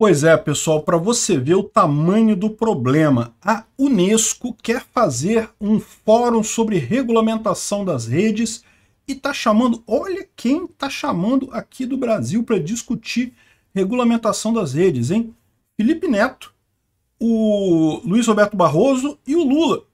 Pois é, pessoal, para você ver o tamanho do problema, a Unesco quer fazer um fórum sobre regulamentação das redes e está chamando, olha quem está chamando aqui do Brasil para discutir regulamentação das redes, hein? Felipe Neto, o Luiz Roberto Barroso e o Lula.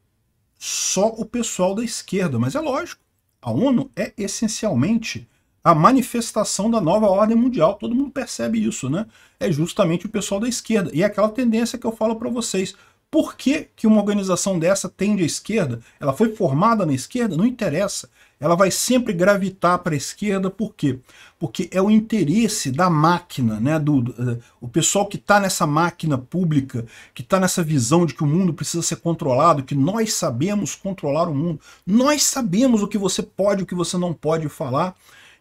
Só o pessoal da esquerda, mas é lógico, a ONU é essencialmente a manifestação da nova ordem mundial. Todo mundo percebe isso, né? É justamente o pessoal da esquerda. E é aquela tendência que eu falo para vocês. Por que, que uma organização dessa tende à esquerda? Ela foi formada na esquerda? Não interessa. Ela vai sempre gravitar para a esquerda, por quê? Porque é o interesse da máquina, né? Do, do eh, o pessoal que está nessa máquina pública, que está nessa visão de que o mundo precisa ser controlado, que nós sabemos controlar o mundo, nós sabemos o que você pode e o que você não pode falar.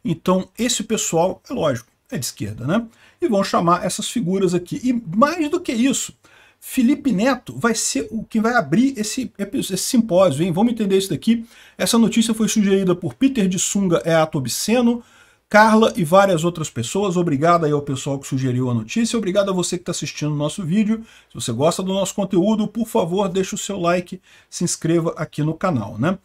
Então, esse pessoal, é lógico, é de esquerda, né? E vão chamar essas figuras aqui. E mais do que isso, Felipe Neto vai ser o que vai abrir esse, esse simpósio, hein? Vamos entender isso daqui. Essa notícia foi sugerida por Peter de Sunga, é ato obsceno, Carla e várias outras pessoas. Obrigado aí ao pessoal que sugeriu a notícia. Obrigado a você que está assistindo o nosso vídeo. Se você gosta do nosso conteúdo, por favor, deixe o seu like, se inscreva aqui no canal, né?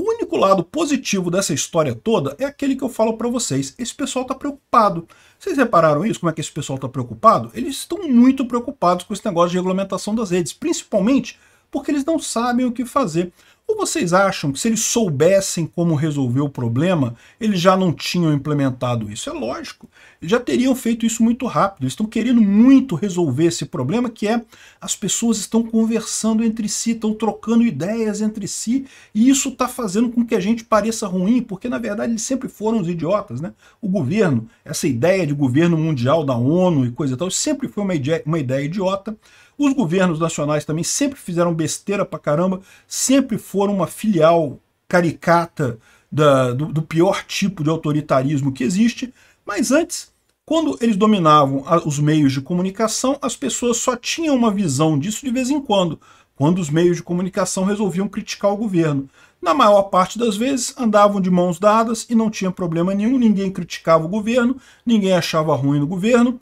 O único lado positivo dessa história toda é aquele que eu falo para vocês. Esse pessoal está preocupado. Vocês repararam isso? Como é que esse pessoal está preocupado? Eles estão muito preocupados com esse negócio de regulamentação das redes, principalmente porque eles não sabem o que fazer. Ou vocês acham que se eles soubessem como resolver o problema, eles já não tinham implementado isso? É lógico já teriam feito isso muito rápido. Eles estão querendo muito resolver esse problema, que é as pessoas estão conversando entre si, estão trocando ideias entre si, e isso está fazendo com que a gente pareça ruim, porque na verdade eles sempre foram os idiotas, né? O governo, essa ideia de governo mundial da ONU e coisa e tal, sempre foi uma ideia, uma ideia idiota. Os governos nacionais também sempre fizeram besteira pra caramba, sempre foram uma filial caricata da, do, do, pior tipo de autoritarismo que existe, mas antes, quando eles dominavam os meios de comunicação, as pessoas só tinham uma visão disso de vez em quando, quando os meios de comunicação resolviam criticar o governo. Na maior parte das vezes, andavam de mãos dadas e não tinha problema nenhum, ninguém criticava o governo, ninguém achava ruim no governo.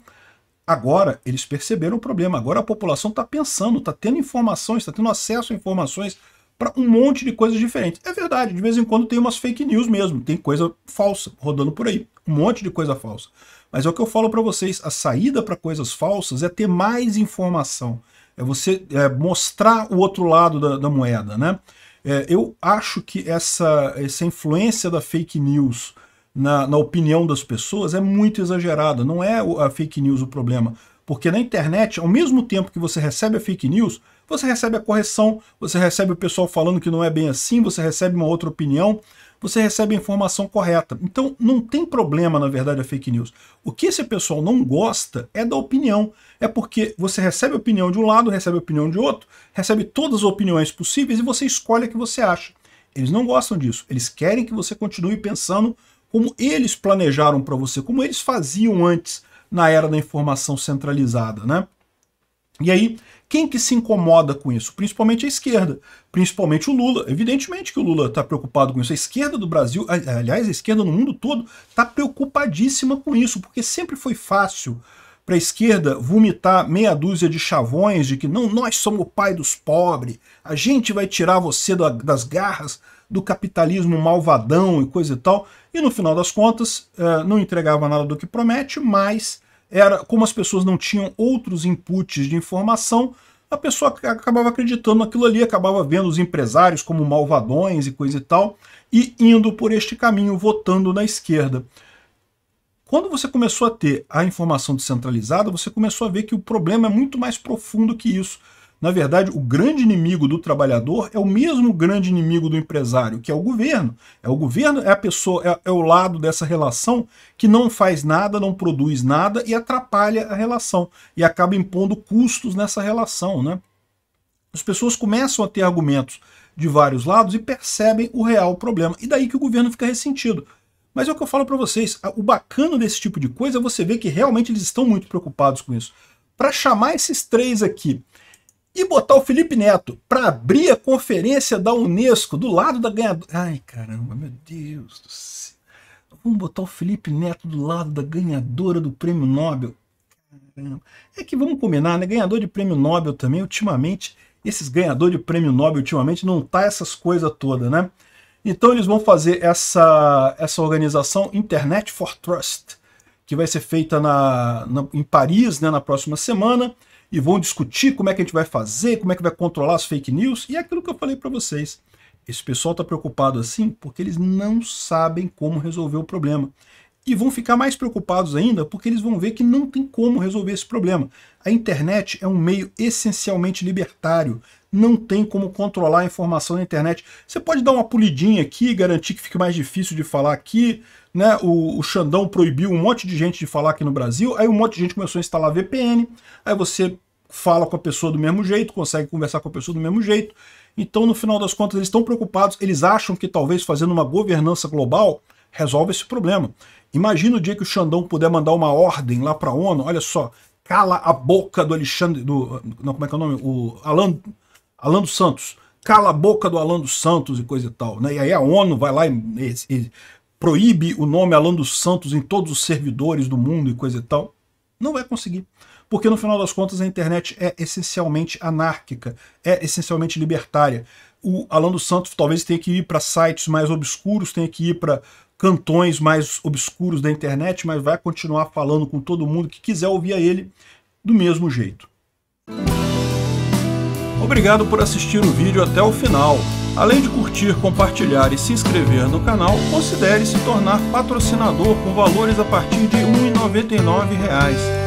Agora, eles perceberam o problema, agora a população está pensando, está tendo informações, está tendo acesso a informações para um monte de coisas diferentes. É verdade, de vez em quando tem umas fake news mesmo, tem coisa falsa rodando por aí um monte de coisa falsa. Mas é o que eu falo para vocês, a saída para coisas falsas é ter mais informação, é você é, mostrar o outro lado da, da moeda, né? É, eu acho que essa, essa influência da fake news na, na opinião das pessoas é muito exagerada, não é a fake news o problema. Porque na internet, ao mesmo tempo que você recebe a fake news, você recebe a correção, você recebe o pessoal falando que não é bem assim, você recebe uma outra opinião, você recebe a informação correta. Então não tem problema, na verdade, a fake news. O que esse pessoal não gosta é da opinião. É porque você recebe a opinião de um lado, recebe a opinião de outro, recebe todas as opiniões possíveis e você escolhe a que você acha. Eles não gostam disso. Eles querem que você continue pensando como eles planejaram para você, como eles faziam antes, na era da informação centralizada, né? E aí, quem que se incomoda com isso? Principalmente a esquerda, principalmente o Lula. Evidentemente que o Lula está preocupado com isso. A esquerda do Brasil, aliás, a esquerda no mundo todo, está preocupadíssima com isso, porque sempre foi fácil para a esquerda vomitar meia dúzia de chavões de que não, nós somos o pai dos pobres, a gente vai tirar você da, das garras do capitalismo malvadão e coisa e tal. E no final das contas, eh, não entregava nada do que promete, mas era como as pessoas não tinham outros inputs de informação, a pessoa acabava acreditando naquilo ali, acabava vendo os empresários como malvadões e coisa e tal, e indo por este caminho, votando na esquerda. Quando você começou a ter a informação descentralizada, você começou a ver que o problema é muito mais profundo que isso. Na verdade, o grande inimigo do trabalhador é o mesmo grande inimigo do empresário, que é o governo. É o governo, é a pessoa, é, é o lado dessa relação que não faz nada, não produz nada e atrapalha a relação e acaba impondo custos nessa relação, né? As pessoas começam a ter argumentos de vários lados e percebem o real problema. E daí que o governo fica ressentido. Mas é o que eu falo para vocês, o bacana desse tipo de coisa é você ver que realmente eles estão muito preocupados com isso. Para chamar esses três aqui e botar o Felipe Neto para abrir a conferência da Unesco do lado da ganhadora. Ai, caramba, meu Deus do céu. Vamos botar o Felipe Neto do lado da ganhadora do prêmio Nobel. Caramba. É que vamos combinar, né? Ganhador de prêmio Nobel também, ultimamente, esses ganhadores de prêmio Nobel ultimamente não tá essas coisas todas, né? Então eles vão fazer essa, essa organização Internet for Trust, que vai ser feita na, na em Paris né, na próxima semana e vão discutir como é que a gente vai fazer, como é que vai controlar as fake news, e é aquilo que eu falei para vocês. Esse pessoal está preocupado assim porque eles não sabem como resolver o problema e vão ficar mais preocupados ainda porque eles vão ver que não tem como resolver esse problema. A internet é um meio essencialmente libertário. Não tem como controlar a informação na internet. Você pode dar uma pulidinha aqui, garantir que fique mais difícil de falar aqui. Né? O, o Xandão proibiu um monte de gente de falar aqui no Brasil. Aí um monte de gente começou a instalar VPN. Aí você fala com a pessoa do mesmo jeito, consegue conversar com a pessoa do mesmo jeito. Então, no final das contas, eles estão preocupados. Eles acham que talvez fazendo uma governança global resolve esse problema. Imagina o dia que o Xandão puder mandar uma ordem lá para a ONU, olha só, cala a boca do Alexandre, do, não, como é que é o nome? O Alan, Alan dos Santos. Cala a boca do Alan dos Santos e coisa e tal. Né? E aí a ONU vai lá e, e, e proíbe o nome Alan dos Santos em todos os servidores do mundo e coisa e tal. Não vai conseguir. Porque no final das contas a internet é essencialmente anárquica, é essencialmente libertária. O Alan dos Santos talvez tenha que ir para sites mais obscuros, tenha que ir para cantões mais obscuros da internet, mas vai continuar falando com todo mundo que quiser ouvir a ele do mesmo jeito. Obrigado por assistir o vídeo até o final. Além de curtir, compartilhar e se inscrever no canal, considere se tornar patrocinador com valores a partir de R$ 1,99